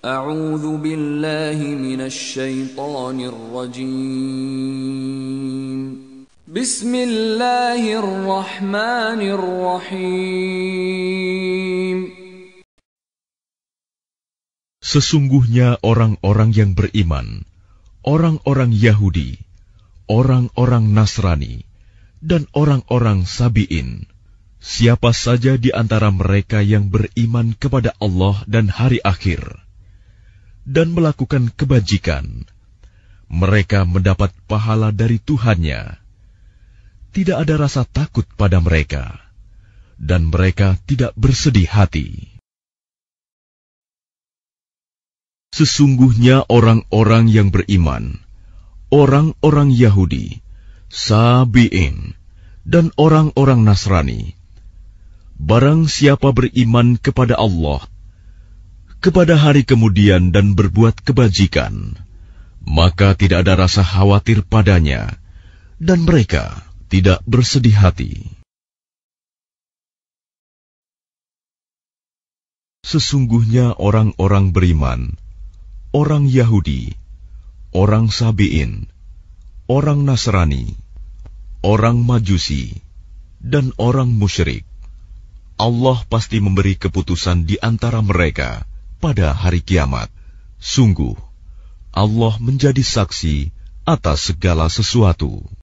أعوذ بالله من الشيطان الرجيم بسم الله الرحمن الرحيم Sesungguhnya orang-orang yang beriman, orang-orang Yahudi, orang-orang Nasrani, dan orang-orang Sabi'in, siapa saja di antara mereka yang beriman kepada Allah dan hari akhir, dan melakukan kebajikan, mereka mendapat pahala dari Tuhannya. Tidak ada rasa takut pada mereka, dan mereka tidak bersedih hati. Sesungguhnya orang-orang yang beriman, orang-orang Yahudi, Sabi'in, dan orang-orang Nasrani, barang siapa beriman kepada Allah kepada hari kemudian dan berbuat kebajikan, maka tidak ada rasa khawatir padanya, dan mereka tidak bersedih hati. Sesungguhnya orang-orang beriman, orang Yahudi, orang Sabiin, orang Nasrani, orang Majusi, dan orang musyrik, Allah pasti memberi keputusan di antara mereka pada hari kiamat. Sungguh, Allah menjadi saksi atas segala sesuatu.